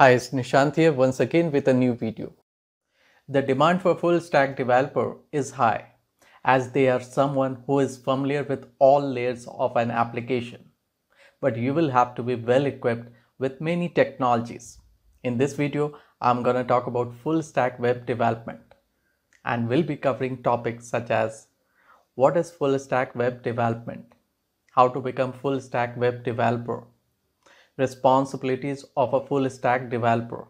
Hi, it's Nishant here once again with a new video. The demand for full stack developer is high as they are someone who is familiar with all layers of an application. But you will have to be well equipped with many technologies. In this video, I'm gonna talk about full stack web development and we'll be covering topics such as what is full stack web development, how to become full stack web developer, responsibilities of a full stack developer.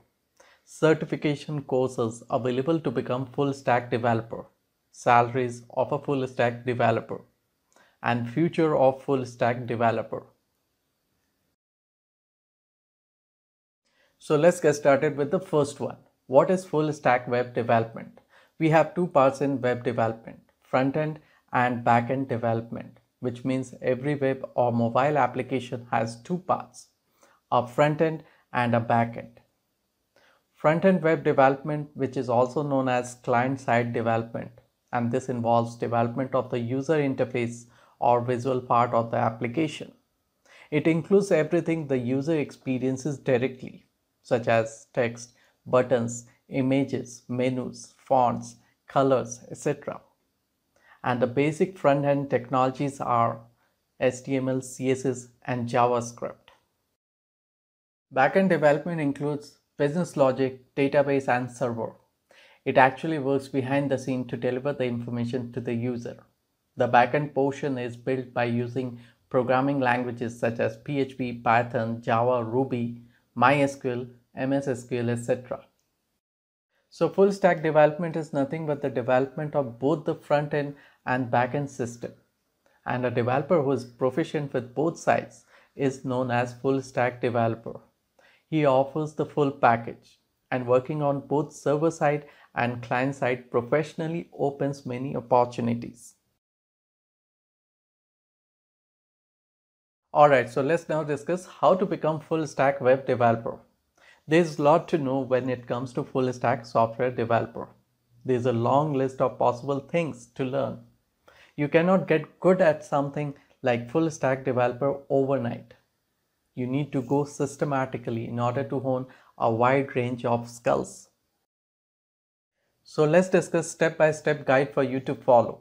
Certification courses available to become full stack developer. Salaries of a full stack developer and future of full stack developer. So let's get started with the first one. What is full stack web development? We have two parts in web development, front end and back end development, which means every web or mobile application has two parts a front end and a back end. Front end web development, which is also known as client side development, and this involves development of the user interface or visual part of the application. It includes everything the user experiences directly, such as text, buttons, images, menus, fonts, colors, etc. And the basic front-end technologies are HTML, CSS, and JavaScript. Backend development includes business logic, database, and server. It actually works behind the scene to deliver the information to the user. The backend portion is built by using programming languages such as PHP, Python, Java, Ruby, MySQL, MSSQL, etc. So full stack development is nothing but the development of both the front end and back end system. And a developer who is proficient with both sides is known as full stack developer. He offers the full package and working on both server side and client side professionally opens many opportunities. Alright, so let's now discuss how to become full stack web developer. There's a lot to know when it comes to full stack software developer. There's a long list of possible things to learn. You cannot get good at something like full stack developer overnight you need to go systematically in order to hone a wide range of skills. So let's discuss step-by-step -step guide for you to follow.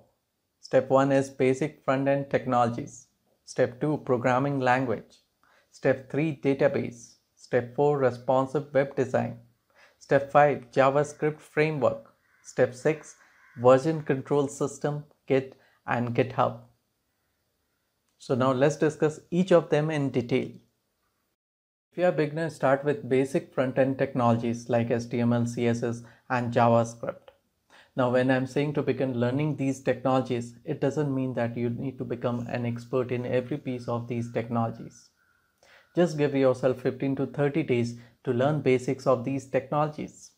Step 1 is basic front-end technologies. Step 2 programming language. Step 3 database. Step 4 responsive web design. Step 5 JavaScript framework. Step 6 version control system, Git and GitHub. So now let's discuss each of them in detail. If you are beginner, start with basic front-end technologies like HTML, CSS, and JavaScript. Now, when I'm saying to begin learning these technologies, it doesn't mean that you need to become an expert in every piece of these technologies. Just give yourself 15 to 30 days to learn basics of these technologies.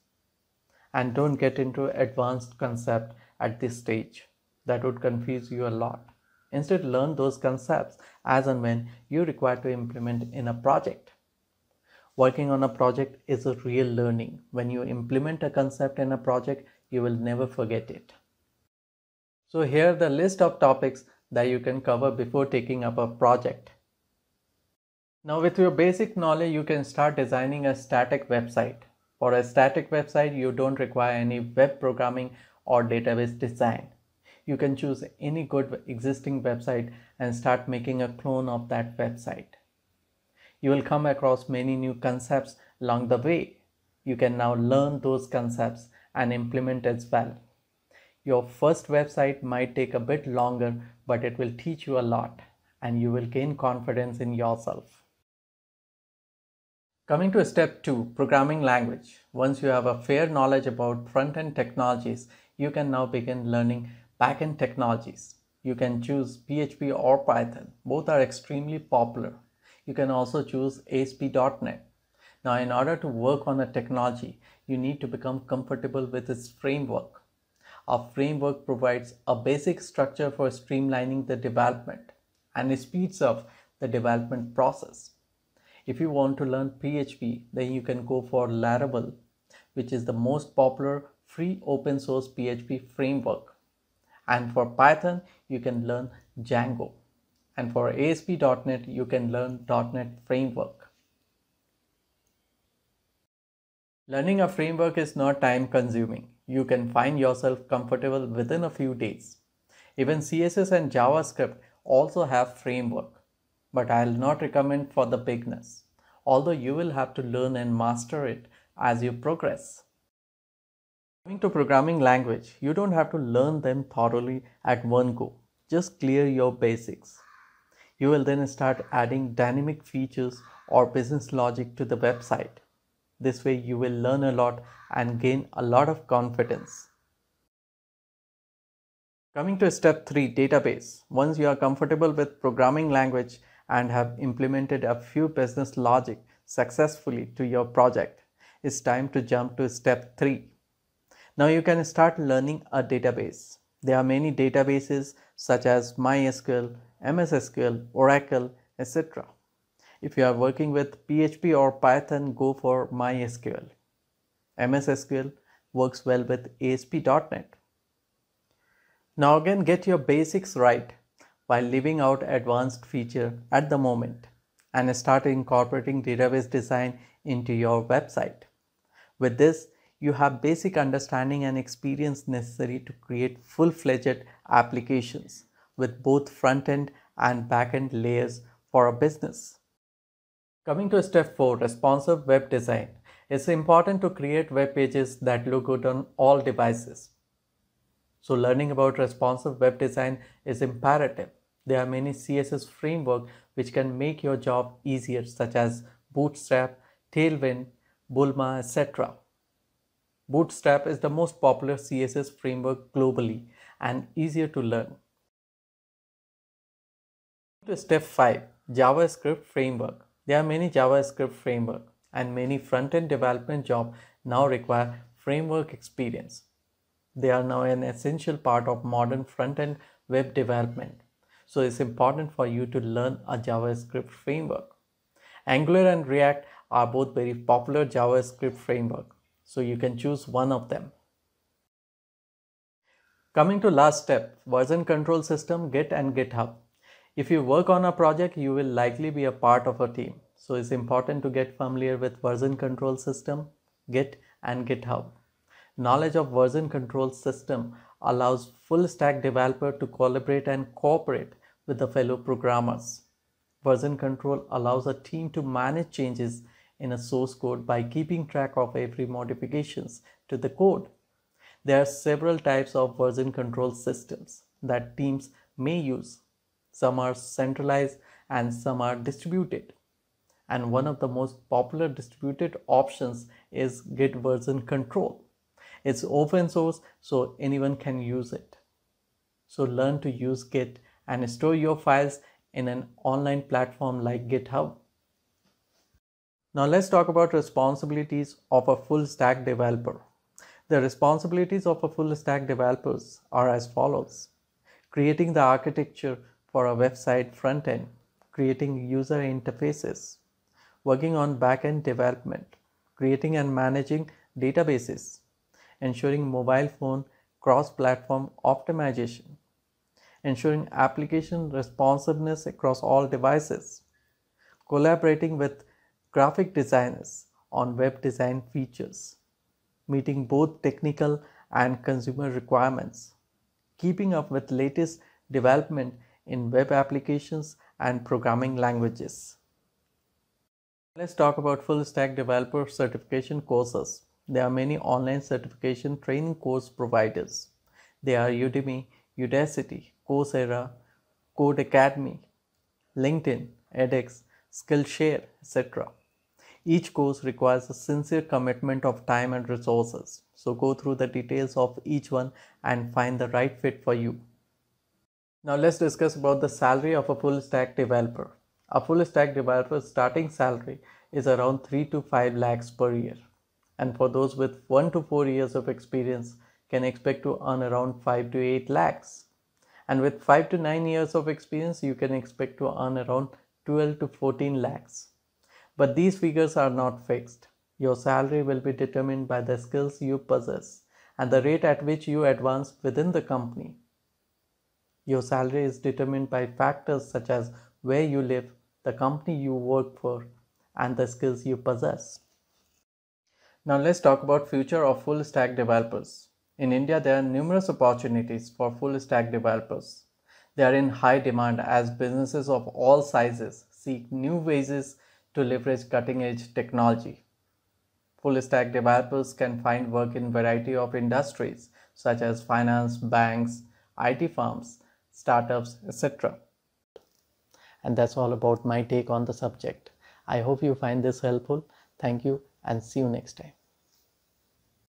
And don't get into advanced concept at this stage. That would confuse you a lot. Instead, learn those concepts as and when you require to implement in a project. Working on a project is a real learning. When you implement a concept in a project, you will never forget it. So here are the list of topics that you can cover before taking up a project. Now with your basic knowledge, you can start designing a static website. For a static website, you don't require any web programming or database design. You can choose any good existing website and start making a clone of that website you will come across many new concepts along the way. You can now learn those concepts and implement as well. Your first website might take a bit longer, but it will teach you a lot and you will gain confidence in yourself. Coming to step two, programming language. Once you have a fair knowledge about front-end technologies, you can now begin learning back-end technologies. You can choose PHP or Python. Both are extremely popular you can also choose ASP.NET. Now, in order to work on a technology, you need to become comfortable with its framework. A framework provides a basic structure for streamlining the development and speeds up the development process. If you want to learn PHP, then you can go for Laravel, which is the most popular free open source PHP framework. And for Python, you can learn Django and for ASP.NET you can learn .NET Framework. Learning a framework is not time consuming. You can find yourself comfortable within a few days. Even CSS and JavaScript also have framework, but I'll not recommend for the beginners, although you will have to learn and master it as you progress. Coming to programming language, you don't have to learn them thoroughly at one go. Just clear your basics you will then start adding dynamic features or business logic to the website. This way you will learn a lot and gain a lot of confidence. Coming to step 3 database. Once you are comfortable with programming language and have implemented a few business logic successfully to your project, it's time to jump to step 3. Now you can start learning a database. There are many databases such as MySQL, MS SQL, Oracle, etc. If you are working with PHP or Python, go for MySQL. MS SQL works well with ASP.NET. Now again get your basics right while leaving out advanced feature at the moment and start incorporating database design into your website. With this, you have basic understanding and experience necessary to create full-fledged applications with both front-end and back-end layers for a business. Coming to step 4, responsive web design. It's important to create web pages that look good on all devices. So learning about responsive web design is imperative. There are many CSS frameworks which can make your job easier such as Bootstrap, Tailwind, Bulma, etc. Bootstrap is the most popular CSS framework globally and easier to learn to step 5 javascript framework there are many javascript framework and many front-end development job now require framework experience they are now an essential part of modern front-end web development so it's important for you to learn a javascript framework angular and react are both very popular javascript framework so you can choose one of them coming to last step version control system git and github if you work on a project, you will likely be a part of a team. So it's important to get familiar with version control system, Git and GitHub. Knowledge of version control system allows full stack developer to collaborate and cooperate with the fellow programmers. Version control allows a team to manage changes in a source code by keeping track of every modifications to the code. There are several types of version control systems that teams may use some are centralized and some are distributed and one of the most popular distributed options is git version control it's open source so anyone can use it so learn to use git and store your files in an online platform like github now let's talk about responsibilities of a full stack developer the responsibilities of a full stack developer are as follows creating the architecture for a website front end, creating user interfaces, working on back end development, creating and managing databases, ensuring mobile phone cross platform optimization, ensuring application responsiveness across all devices, collaborating with graphic designers on web design features, meeting both technical and consumer requirements, keeping up with latest development in web applications and programming languages. Let's talk about full stack developer certification courses. There are many online certification training course providers. They are Udemy, Udacity, Coursera, Code Academy, LinkedIn, edX, Skillshare, etc. Each course requires a sincere commitment of time and resources. So go through the details of each one and find the right fit for you. Now let's discuss about the salary of a full stack developer. A full stack developer's starting salary is around 3 to 5 lakhs per year. And for those with 1 to 4 years of experience can expect to earn around 5 to 8 lakhs. And with 5 to 9 years of experience, you can expect to earn around 12 to 14 lakhs. But these figures are not fixed. Your salary will be determined by the skills you possess and the rate at which you advance within the company. Your salary is determined by factors such as where you live, the company you work for, and the skills you possess. Now let's talk about future of full stack developers. In India, there are numerous opportunities for full stack developers. They are in high demand as businesses of all sizes seek new ways to leverage cutting edge technology. Full stack developers can find work in variety of industries such as finance, banks, IT firms, startups, etc. And that's all about my take on the subject. I hope you find this helpful. Thank you and see you next time.